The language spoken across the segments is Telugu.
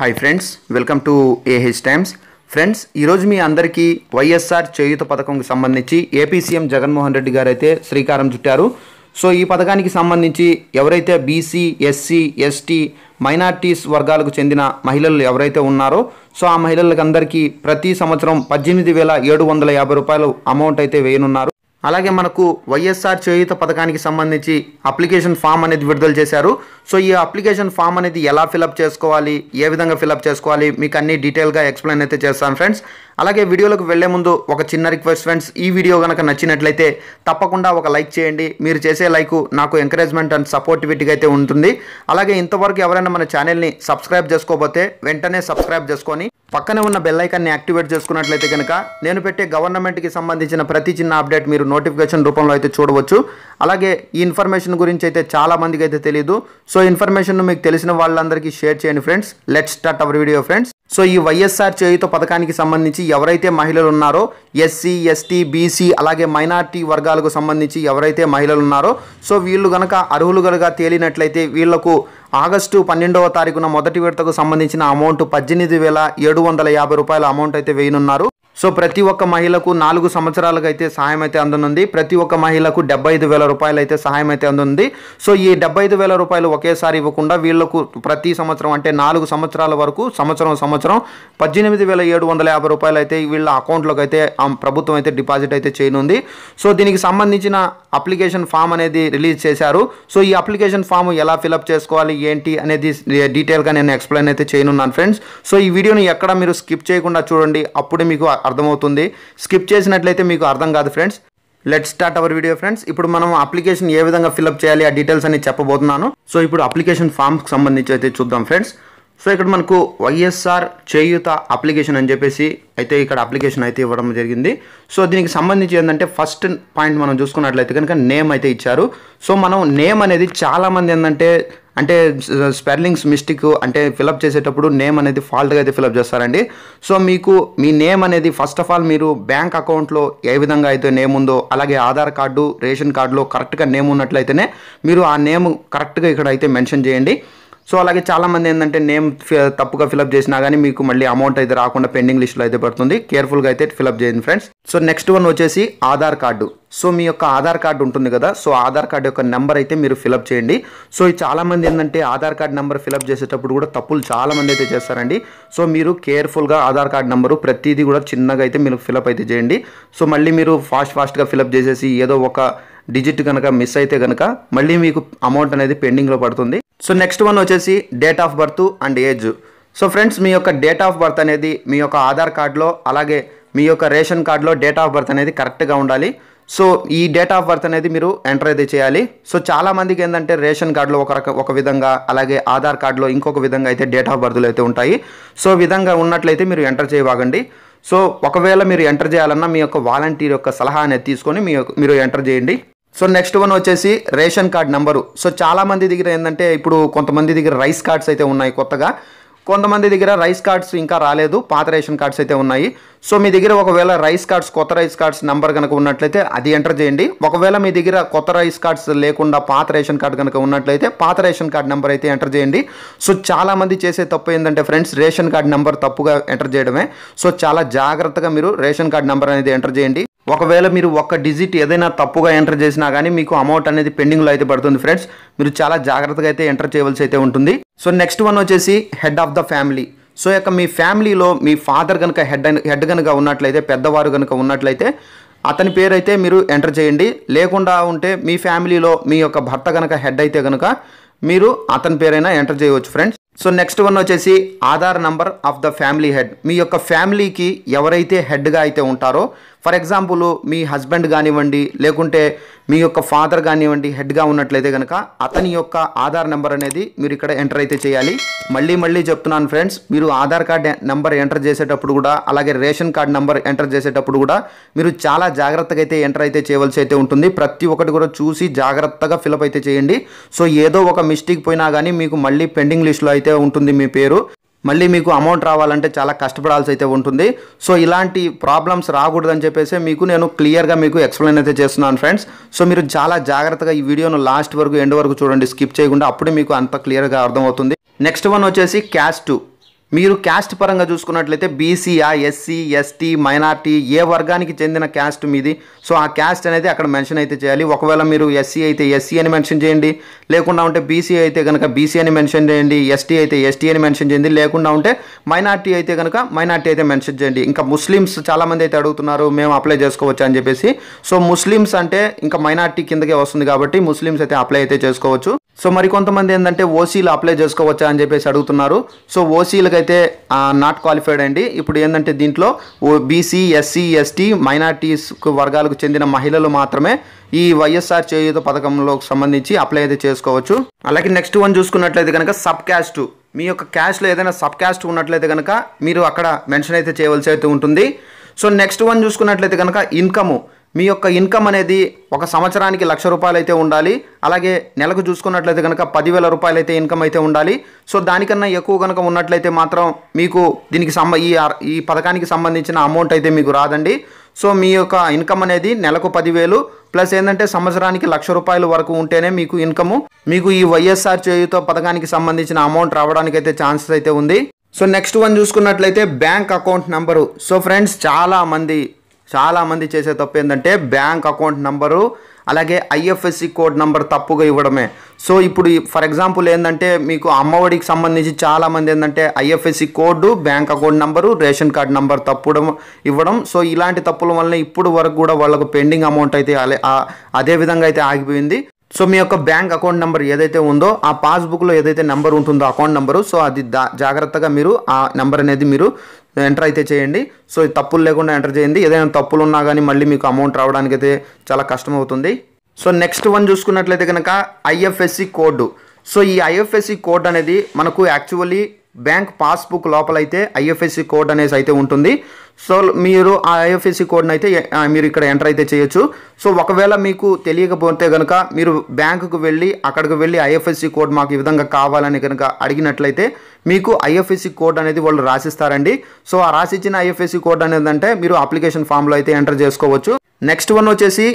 hi friends welcome to A H times friends ఈరోజు మీ అందరికీ వైఎస్ఆర్ చేయూత పథకంకి సంబంధించి ఏపీ సీఎం జగన్మోహన్ రెడ్డి గారు అయితే శ్రీకారం చుట్టారు సో ఈ పథకానికి సంబంధించి ఎవరైతే బీసీ ఎస్సీ ఎస్టీ మైనార్టీస్ వర్గాలకు చెందిన మహిళలు ఎవరైతే ఉన్నారో సో ఆ మహిళలకందరికీ ప్రతి సంవత్సరం పద్దెనిమిది వేల ఏడు వందల యాభై రూపాయలు అమౌంట్ అయితే వేయనున్నారు అలాగే మనకు వైఎస్ఆర్ చేయూత పథకానికి సంబంధించి అప్లికేషన్ ఫామ్ అనేది విడుదల చేశారు సో ఈ అప్లికేషన్ ఫామ్ అనేది ఎలా ఫిలప్ చేసుకోవాలి ఏ విధంగా ఫిలప్ చేసుకోవాలి మీకు అన్ని డీటెయిల్గా ఎక్స్ప్లెయిన్ అయితే చేస్తాను ఫ్రెండ్స్ అలాగే వీడియోలోకి వెళ్లే ముందు ఒక చిన్న రిక్వెస్ట్ ఫ్రెండ్స్ ఈ వీడియో కనుక నచ్చినట్లయితే తప్పకుండా ఒక లైక్ చేయండి మీరు చేసే లైక్ నాకు ఎంకరేజ్మెంట్ అండ్ సపోర్టివిటీగా అయితే ఉంటుంది అలాగే ఇంతవరకు ఎవరైనా మన ఛానల్ని సబ్స్క్రైబ్ చేసుకోకపోతే వెంటనే సబ్స్క్రైబ్ చేసుకొని పక్కనే ఉన్న బెల్ ఐకాన్ని యాక్టివేట్ చేసుకున్నట్లయితే కనుక నేను పెట్టే గవర్నమెంట్కి సంబంధించిన ప్రతి చిన్న అప్డేట్ మీరు నోటిఫికేషన్ రూపంలో అయితే చూడవచ్చు అలాగే ఈ ఇన్ఫర్మేషన్ గురించి అయితే చాలా మందికి అయితే తెలియదు సో ఇన్ఫర్మేషన్ మీకు తెలిసిన వాళ్ళందరికీ షేర్ చేయండి friends let's start our video friends so ఈ వైఎస్ఆర్ చేయుత పథకానికి సంబంధించి ఎవరైతే మహిళలు ఉన్నారో ఎస్సీ ఎస్టీ బీసీ అలాగే మైనార్టీ వర్గాలకు సంబంధించి ఎవరైతే మహిళలు ఉన్నారో సో వీళ్ళు గనక అర్హులుగా తేలినట్లయితే వీళ్లకు ఆగస్టు పన్నెండవ తారీఖున మొదటి విడతకు సంబంధించిన అమౌంట్ పద్దెనిమిది వేల ఏడు వందల యాభై రూపాయల అమౌంట్ అయితే వేయనున్నారు సో ప్రతి ఒక్క మహిళకు నాలుగు సంవత్సరాలకు అయితే సహాయం అయితే అందనుంది ప్రతి ఒక్క మహిళకు డెబ్బై ఐదు వేల రూపాయలు అయితే సహాయం అయితే అందనుంది సో ఈ డెబ్బై ఐదు వేల రూపాయలు ఒకేసారి ఇవ్వకుండా వీళ్లకు ప్రతి సంవత్సరం అంటే నాలుగు సంవత్సరాల వరకు సంవత్సరం సంవత్సరం పద్దెనిమిది వేల ఏడు వందల యాభై రూపాయలు అయితే వీళ్ళ అకౌంట్లోకి అయితే ప్రభుత్వం అయితే డిపాజిట్ అయితే చేయనుంది సో దీనికి సంబంధించిన అప్లికేషన్ ఫామ్ అనేది రిలీజ్ చేశారు సో ఈ అప్లికేషన్ ఫామ్ ఎలా ఫిలప్ చేసుకోవాలి ఏంటి అనేది డీటెయిల్గా నేను ఎక్స్ప్లెయిన్ అయితే చేయనున్నాను ఫ్రెండ్స్ సో ఈ వీడియోని ఎక్కడ మీరు స్కిప్ చేయకుండా చూడండి అప్పుడు మీకు అర్థమవుతుంది స్కిప్ చేసినట్లయితే మీకు అర్థం కాదు friends let start our video friends ఇప్పుడు మనం అప్లికేషన్ ఏ విధంగా ఫిల్అప్ చేయాలి ఆ డీటెయిల్స్ అని చెప్పబోతున్నాను సో ఇప్పుడు అప్లికేషన్ ఫామ్కి సంబంధించి అయితే చూద్దాం ఫ్రెండ్స్ సో ఇక్కడ మనకు వైఎస్ఆర్ చేయూత అప్లికేషన్ అని చెప్పేసి అయితే ఇక్కడ అప్లికేషన్ అయితే ఇవ్వడం జరిగింది సో దీనికి సంబంధించి ఏంటంటే ఫస్ట్ పాయింట్ మనం చూసుకున్నట్లయితే కనుక నేమ్ అయితే ఇచ్చారు సో మనం నేమ్ అనేది చాలామంది ఏంటంటే అంటే స్పెల్లింగ్స్ మిస్టేక్ అంటే ఫిలప్ చేసేటప్పుడు నేమ్ అనేది ఫాల్ట్గా అయితే ఫిలప్ చేస్తారండి సో మీకు మీ నేమ్ అనేది ఫస్ట్ ఆఫ్ ఆల్ మీరు బ్యాంక్ అకౌంట్లో ఏ విధంగా అయితే నేమ్ ఉందో అలాగే ఆధార్ కార్డు రేషన్ కార్డులో కరెక్ట్గా నేమ్ ఉన్నట్లయితేనే మీరు ఆ నేమ్ కరెక్ట్గా ఇక్కడ అయితే మెన్షన్ చేయండి సో అలాగే చాలామంది ఏంటంటే నేమ్ తప్పుగా ఫిలప్ చేసినా కానీ మీకు మళ్ళీ అమౌంట్ అయితే రాకుండా పెండింగ్ లిస్ట్లో అయితే పడుతుంది కేర్ఫుల్గా అయితే ఫిలప్ చేయండి ఫ్రెండ్స్ సో నెక్స్ట్ వన్ వచ్చేసి ఆధార్ కార్డు సో మీ యొక్క ఆధార్ కార్డు ఉంటుంది కదా సో ఆధార్ కార్డు యొక్క నెంబర్ అయితే మీరు ఫిలప్ చేయండి సో చాలామంది ఏంటంటే ఆధార్ కార్డు నెంబర్ ఫిలప్ చేసేటప్పుడు కూడా తప్పులు చాలామంది అయితే చేస్తారండి సో మీరు కేర్ఫుల్గా ఆధార్ కార్డు నెంబరు ప్రతిదీ కూడా చిన్నగా అయితే మీరు ఫిలప్ అయితే చేయండి సో మళ్ళీ మీరు ఫాస్ట్ ఫాస్ట్గా ఫిలప్ చేసేసి ఏదో ఒక డిజిట్ కనుక మిస్ అయితే కనుక మళ్ళీ మీకు అమౌంట్ అనేది పెండింగ్లో పడుతుంది సో నెక్స్ట్ వన్ వచ్చేసి date of birth and age so friends మీ యొక్క డేట్ ఆఫ్ బర్త్ అనేది మీ యొక్క ఆధార్ కార్డులో అలాగే మీ యొక్క రేషన్ కార్డులో డేట్ ఆఫ్ బర్త్ అనేది కరెక్ట్గా ఉండాలి సో ఈ డేట్ ఆఫ్ బర్త్ అనేది మీరు ఎంటర్ అయితే చేయాలి సో చాలామందికి ఏంటంటే రేషన్ కార్డులో ఒక ఒక విధంగా అలాగే ఆధార్ కార్డులో ఇంకొక విధంగా అయితే డేట్ ఆఫ్ బర్త్లు అయితే ఉంటాయి సో విధంగా ఉన్నట్లయితే మీరు ఎంటర్ చేయబాగండి సో ఒకవేళ మీరు ఎంటర్ చేయాలన్నా మీ యొక్క వాలంటీర్ యొక్క సలహా అనేది తీసుకొని మీ మీరు ఎంటర్ చేయండి సో నెక్స్ట్ వన్ వచ్చేసి రేషన్ కార్డ్ నెంబరు సో చాలామంది దగ్గర ఏంటంటే ఇప్పుడు కొంతమంది దగ్గర రైస్ కార్డ్స్ అయితే ఉన్నాయి కొత్తగా కొంతమంది దగ్గర రైస్ కార్డ్స్ ఇంకా రాలేదు పాత రేషన్ కార్డ్స్ అయితే ఉన్నాయి సో మీ దగ్గర ఒకవేళ రైస్ కార్డ్స్ కొత్త రైస్ కార్డ్స్ నెంబర్ కనుక ఉన్నట్లయితే అది ఎంటర్ చేయండి ఒకవేళ మీ దగ్గర కొత్త రైస్ కార్డ్స్ లేకుండా పాత రేషన్ కార్డ్ కనుక ఉన్నట్లయితే పాత రేషన్ కార్డ్ నెంబర్ అయితే ఎంటర్ చేయండి సో చాలామంది చేసే తప్పు ఏంటంటే ఫ్రెండ్స్ రేషన్ కార్డ్ నెంబర్ తప్పుగా ఎంటర్ చేయడమే సో చాలా జాగ్రత్తగా మీరు రేషన్ కార్డ్ నెంబర్ అనేది ఎంటర్ చేయండి ఒకవేళ మీరు ఒక్క డిజిట్ ఏదైనా తప్పుగా ఎంటర్ చేసినా కానీ మీకు అమౌంట్ అనేది పెండింగ్లో అయితే పడుతుంది ఫ్రెండ్స్ మీరు చాలా జాగ్రత్తగా అయితే ఎంటర్ చేయవలసి అయితే ఉంటుంది సో నెక్స్ట్ వన్ వచ్చేసి head of the family so యొక్క మీ ఫ్యామిలీలో మీ ఫాదర్ కనుక హెడ్ హెడ్ కనుక ఉన్నట్లయితే పెద్దవారు కనుక ఉన్నట్లయితే అతని పేరు అయితే మీరు ఎంటర్ చేయండి లేకుండా ఉంటే మీ ఫ్యామిలీలో మీ యొక్క భర్త కనుక హెడ్ అయితే కనుక మీరు అతని పేరైనా ఎంటర్ చేయవచ్చు ఫ్రెండ్స్ సో నెక్స్ట్ వన్ వచ్చేసి Aadhaar number of the family head మీ యొక్క ఫ్యామిలీకి ఎవరైతే హెడ్గా అయితే ఉంటారో ఫర్ ఎగ్జాంపుల్ మీ హస్బెండ్ కానివ్వండి లేకుంటే మీ యొక్క ఫాదర్ కానివ్వండి హెడ్గా ఉన్నట్లయితే కనుక అతని యొక్క ఆధార్ నెంబర్ అనేది మీరు ఇక్కడ ఎంటర్ అయితే చేయాలి మళ్ళీ మళ్ళీ చెప్తున్నాను ఫ్రెండ్స్ మీరు ఆధార్ కార్డ్ నెంబర్ ఎంటర్ చేసేటప్పుడు కూడా అలాగే రేషన్ కార్డ్ నెంబర్ ఎంటర్ చేసేటప్పుడు కూడా మీరు చాలా జాగ్రత్తగా అయితే ఎంటర్ అయితే చేయవలసి అయితే ఉంటుంది ప్రతి ఒక్కటి కూడా చూసి జాగ్రత్తగా ఫిలప్ అయితే చేయండి సో ఏదో ఒక మిస్టేక్ పోయినా కానీ మీకు మళ్ళీ పెండింగ్ లిస్టులో అయితే అయితే ఉంటుంది మీ పేరు మళ్ళీ మీకు అమౌంట్ రావాలంటే చాలా కష్టపడాల్సి అయితే ఉంటుంది సో ఇలాంటి ప్రాబ్లమ్స్ రాకూడదని చెప్పేసి మీకు నేను క్లియర్గా మీకు ఎక్స్ప్లెయిన్ అయితే చేస్తున్నాను ఫ్రెండ్స్ సో మీరు చాలా జాగ్రత్తగా ఈ వీడియోను లాస్ట్ వరకు ఎండ్ వరకు చూడండి స్కిప్ చేయకుండా అప్పుడే మీకు అంత క్లియర్గా అర్థమవుతుంది నెక్స్ట్ వన్ వచ్చేసి క్యాష్ టూ మీరు క్యాస్ట్ పరంగా చూసుకున్నట్లయితే బీసీఆ ఎస్సీ ఎస్టీ మైనార్టీ ఏ వర్గానికి చెందిన క్యాస్ట్ మీది సో ఆ క్యాస్ట్ అనేది అక్కడ మెన్షన్ అయితే చేయాలి ఒకవేళ మీరు ఎస్సీ అయితే ఎస్సీ అని మెన్షన్ చేయండి లేకుండా ఉంటే బీసీ అయితే కనుక బీసీ అని మెన్షన్ చేయండి ఎస్టీ అయితే ఎస్టీ అని మెన్షన్ చేయండి లేకుండా ఉంటే మైనార్టీ అయితే కనుక మైనార్టీ అయితే మెన్షన్ చేయండి ఇంకా ముస్లిమ్స్ చాలామంది అయితే అడుగుతున్నారు మేము అప్లై చేసుకోవచ్చు అని చెప్పేసి సో ముస్లిమ్స్ అంటే ఇంకా మైనార్టీ కిందకే వస్తుంది కాబట్టి ముస్లిమ్స్ అయితే అప్లై అయితే చేసుకోవచ్చు సో మరికొంతమంది ఏంటంటే ఓసీలు అప్లై చేసుకోవచ్చా అని చెప్పేసి అడుగుతున్నారు సో ఓసీలకైతే నాట్ క్వాలిఫైడ్ అండి ఇప్పుడు ఏంటంటే దీంట్లో ఓ బీసీ ఎస్సీ ఎస్టీ మైనార్టీస్ వర్గాలకు చెందిన మహిళలు మాత్రమే ఈ వైఎస్ఆర్ చేయుత పథకంలోకి సంబంధించి అప్లై అయితే చేసుకోవచ్చు అలాగే నెక్స్ట్ వన్ చూసుకున్నట్లయితే కనుక సబ్ క్యాస్ట్ మీ యొక్క క్యాస్ట్లో ఏదైనా సబ్ క్యాస్ట్ ఉన్నట్లయితే కనుక మీరు అక్కడ మెన్షన్ అయితే చేయవలసి అయితే ఉంటుంది సో నెక్స్ట్ వన్ చూసుకున్నట్లయితే కనుక ఇన్కము మీ యొక్క ఇన్కమ్ అనేది ఒక సంవత్సరానికి లక్ష రూపాయలు అయితే ఉండాలి అలాగే నెలకు చూసుకున్నట్లయితే కనుక పదివేల రూపాయలు అయితే ఇన్కమ్ అయితే ఉండాలి సో దానికన్నా ఎక్కువ కనుక ఉన్నట్లయితే మాత్రం మీకు దీనికి సంబ ఈ ఈ పథకానికి సంబంధించిన అమౌంట్ అయితే మీకు రాదండి సో మీ యొక్క ఇన్కమ్ అనేది నెలకు పదివేలు ప్లస్ ఏంటంటే సంవత్సరానికి లక్ష రూపాయల వరకు ఉంటేనే మీకు ఇన్కమ్ మీకు ఈ వైఎస్ఆర్ చేయుతో పథకానికి సంబంధించిన అమౌంట్ రావడానికి అయితే ఛాన్సెస్ అయితే ఉంది సో నెక్స్ట్ వన్ చూసుకున్నట్లయితే bank account number so friends చాలామంది చాలామంది చేసే తప్పు ఏంటంటే బ్యాంక్ అకౌంట్ నంబరు అలాగే ఐఎఫ్ఎస్సి కోడ్ నంబర్ తప్పుగా ఇవ్వడమే సో ఇప్పుడు ఫర్ ఎగ్జాంపుల్ ఏంటంటే మీకు అమ్మఒడికి సంబంధించి చాలామంది ఏంటంటే IFSC code bank account number ration card number తప్పడం ఇవ్వడం సో ఇలాంటి తప్పుల వల్ల ఇప్పుడు వరకు కూడా వాళ్ళకు పెండింగ్ అమౌంట్ అయితే అదే విధంగా అయితే ఆగిపోయింది సో మీ యొక్క బ్యాంక్ అకౌంట్ నెంబర్ ఏదైతే ఉందో ఆ పాస్బుక్లో ఏదైతే నెంబర్ ఉంటుందో అకౌంట్ నెంబరు సో అది జాగ్రత్తగా మీరు ఆ నెంబర్ అనేది మీరు ఎంటర్ అయితే చేయండి సో తప్పులు లేకుండా ఎంటర్ చేయండి ఏదైనా తప్పులు ఉన్నా కానీ మళ్ళీ మీకు అమౌంట్ రావడానికి అయితే చాలా కష్టం అవుతుంది సో నెక్స్ట్ వన్ చూసుకున్నట్లయితే కనుక ఐఎఫ్ఎస్సి కోడ్ సో ఈ ఐఎఫ్ఎస్సి కోడ్ అనేది మనకు యాక్చువల్లీ బ్యాంక్ పాస్బుక్ లోపలైతే ఐఎఫ్ఎస్సి కోడ్ అనేసి అయితే ఉంటుంది సో మీరు ఆ ఐఎఫ్ఎస్సి కోడ్ని అయితే మీరు ఇక్కడ ఎంటర్ అయితే చేయొచ్చు సో ఒకవేళ మీకు తెలియకపోతే కనుక మీరు బ్యాంకుకు వెళ్ళి అక్కడికి వెళ్ళి ఐఎఫ్ఎస్సి కోడ్ మాకు ఈ విధంగా కావాలని కనుక అడిగినట్లయితే మీకు ఐఎఫ్ఎస్సి కోడ్ అనేది వాళ్ళు రాసిస్తారండి సో ఆ రాసిచ్చిన ఐఎఫ్ఎస్సి కోడ్ అనేది అంటే మీరు అప్లికేషన్ ఫామ్లో అయితే ఎంటర్ చేసుకోవచ్చు నెక్స్ట్ వన్ వచ్చేసి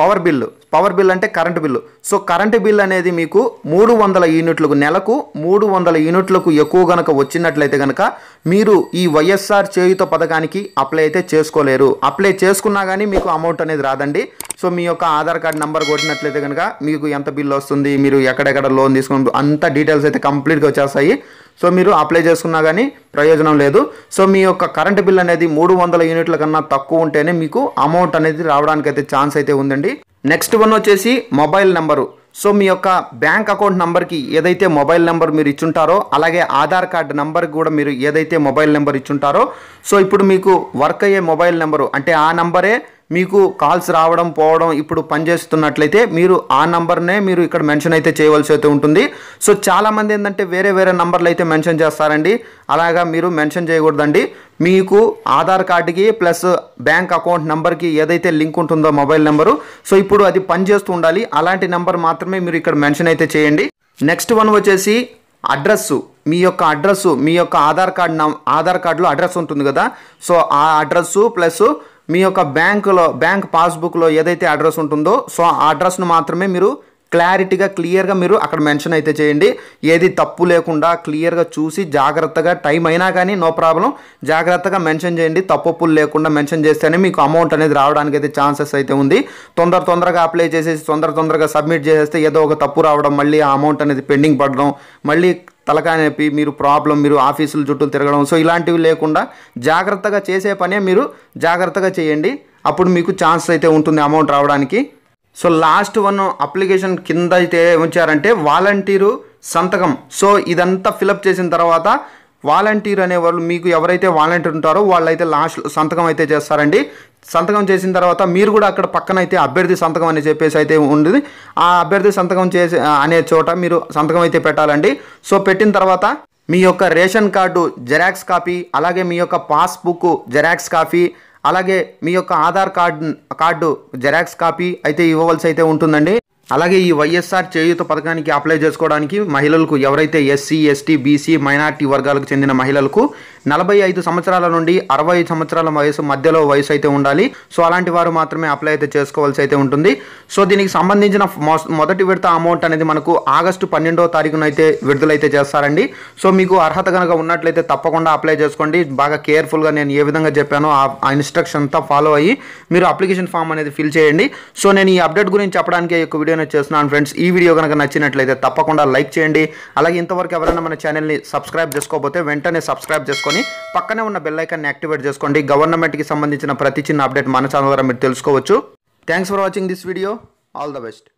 పవర్ బిల్లు పవర్ బిల్ అంటే current bill so current bill అనేది మీకు మూడు వందల యూనిట్లకు నెలకు మూడు వందల యూనిట్లకు ఎక్కువ గనక వచ్చినట్లయితే కనుక మీరు ఈ వైఎస్ఆర్ చేయుత పథకానికి అప్లై అయితే చేసుకోలేరు అప్లై చేసుకున్నా కానీ మీకు అమౌంట్ అనేది రాదండి సో మీ యొక్క ఆధార్ కార్డ్ నెంబర్ కొట్టినట్లయితే కనుక మీకు ఎంత బిల్ వస్తుంది మీరు ఎక్కడెక్కడ లోన్ తీసుకుంటు అంత డీటెయిల్స్ అయితే కంప్లీట్గా వచ్చేస్తాయి సో మీరు అప్లై చేసుకున్నా కానీ ప్రయోజనం లేదు సో మీ యొక్క కరెంట్ బిల్ అనేది మూడు వందల యూనిట్ల కన్నా తక్కువ ఉంటేనే మీకు అమౌంట్ అనేది రావడానికి అయితే ఛాన్స్ అయితే ఉందండి నెక్స్ట్ వన్ వచ్చేసి మొబైల్ నెంబరు సో మీ యొక్క బ్యాంక్ అకౌంట్ నెంబర్కి ఏదైతే మొబైల్ నెంబర్ మీరు ఇచ్చుంటారో అలాగే ఆధార్ కార్డు నెంబర్ కూడా మీరు ఏదైతే మొబైల్ నెంబర్ ఇచ్చుంటారో సో ఇప్పుడు మీకు వర్క్ అయ్యే మొబైల్ నెంబరు అంటే ఆ నెంబరే మీకు కాల్స్ రావడం పోవడం ఇప్పుడు పనిచేస్తున్నట్లయితే మీరు ఆ నంబర్నే మీరు ఇక్కడ మెన్షన్ అయితే చేయవలసి అయితే ఉంటుంది సో చాలామంది ఏంటంటే వేరే వేరే నంబర్లు అయితే మెన్షన్ చేస్తారండి అలాగా మీరు మెన్షన్ చేయకూడదండి మీకు ఆధార్ కార్డుకి ప్లస్ బ్యాంక్ అకౌంట్ నెంబర్కి ఏదైతే లింక్ ఉంటుందో మొబైల్ నెంబరు సో ఇప్పుడు అది పనిచేస్తూ ఉండాలి అలాంటి నెంబర్ మాత్రమే మీరు ఇక్కడ మెన్షన్ అయితే చేయండి నెక్స్ట్ వన్ వచ్చేసి అడ్రస్సు మీ యొక్క అడ్రస్సు మీ యొక్క ఆధార్ కార్డ్ ఆధార్ కార్డులో అడ్రస్ ఉంటుంది కదా సో ఆ అడ్రస్సు ప్లస్ మీ యొక్క బ్యాంకులో బ్యాంక్ పాస్బుక్లో ఏదైతే అడ్రస్ ఉంటుందో సో ఆ అడ్రస్ను మాత్రమే మీరు క్లారిటీగా క్లియర్గా మీరు అక్కడ మెన్షన్ అయితే చేయండి ఏది తప్పు లేకుండా క్లియర్గా చూసి జాగ్రత్తగా టైం అయినా కానీ నో ప్రాబ్లం జాగ్రత్తగా మెన్షన్ చేయండి తప్పులు లేకుండా మెన్షన్ చేస్తేనే మీకు అమౌంట్ అనేది రావడానికి అయితే ఛాన్సెస్ అయితే ఉంది తొందర తొందరగా అప్లై చేసేసి తొందర తొందరగా సబ్మిట్ చేసేస్తే ఏదో ఒక తప్పు రావడం మళ్ళీ ఆ అమౌంట్ అనేది పెండింగ్ పడడం మళ్ళీ తలకాయ నొప్పి మీరు ప్రాబ్లం మీరు ఆఫీసుల చుట్టూ తిరగడం సో ఇలాంటివి లేకుండా జాగ్రత్తగా చేసే పనే మీరు జాగ్రత్తగా చేయండి అప్పుడు మీకు ఛాన్స్ అయితే ఉంటుంది అమౌంట్ రావడానికి సో లాస్ట్ వన్ అప్లికేషన్ కింద అయితే ఉంచారంటే వాలంటీరు సంతకం సో ఇదంతా ఫిలప్ చేసిన తర్వాత వాలంటీర్ అనే వాళ్ళు మీకు ఎవరైతే వాలంటీర్ ఉంటారో వాళ్ళైతే లాస్ట్ సంతకం అయితే చేస్తారండి సంతకం చేసిన తర్వాత మీరు కూడా అక్కడ పక్కన అయితే అభ్యర్థి సంతకం అని చెప్పేసి అయితే ఉండదు ఆ అభ్యర్థి సంతకం చేసి అనే చోట మీరు సంతకం అయితే పెట్టాలండి సో పెట్టిన తర్వాత మీ యొక్క రేషన్ కార్డు జెరాక్స్ కాపీ అలాగే మీ యొక్క పాస్బుక్ జెరాక్స్ కాపీ అలాగే మీ యొక్క Aadhaar card card xerox copy అయితే ఇవ్వవలసి అయితే ఉంటుందండి అలాగే ఈ వైఎస్ఆర్ చేయూత పథకానికి అప్లై చేసుకోవడానికి మహిళలకు ఎవరైతే ఎస్సీ ఎస్టీ బీసీ మైనార్టీ వర్గాలకు చెందిన మహిళలకు నలభై ఐదు సంవత్సరాల నుండి అరవై సంవత్సరాల వయసు మధ్యలో వయసు అయితే ఉండాలి సో అలాంటి వారు మాత్రమే అప్లై అయితే చేసుకోవాల్సి అయితే ఉంటుంది సో దీనికి సంబంధించిన మొదటి విడత అమౌంట్ అనేది మనకు ఆగస్టు పన్నెండవ తారీఖున అయితే విడుదలైతే చేస్తారండి సో మీకు అర్హత కనుక ఉన్నట్లయితే తప్పకుండా అప్లై చేసుకోండి బాగా కేర్ఫుల్గా నేను ఏ విధంగా చెప్పానో ఆ ఇన్స్ట్రక్షన్ అంతా ఫాలో అయ్యి మీరు అప్లికేషన్ ఫామ్ అనేది ఫిల్ చేయండి సో నేను ఈ అప్డేట్ గురించి చెప్పడానికి ఒక వీడియో వీడియోని చేస్తున్నాను ఫ్రెండ్స్ ఈ వీడియో కనుక నచ్చినట్లయితే తప్పకుండా లైక్ చేయండి అలాగే ఇంతవరకు ఎవరైనా మన ఛానల్ని సబ్స్క్రైబ్ చేసుకోకపోతే వెంటనే సబ్స్క్రైబ్ చేసుకొని పక్కనే ఉన్న బెల్లైకాన్ని యాక్టివేట్ చేసుకోండి గవర్నమెంట్కి సంబంధించిన ప్రతి చిన్న అప్డేట్ మన ఛానల్ ద్వారా మీరు తెలుసుకోవచ్చు thanks for watching this video all the best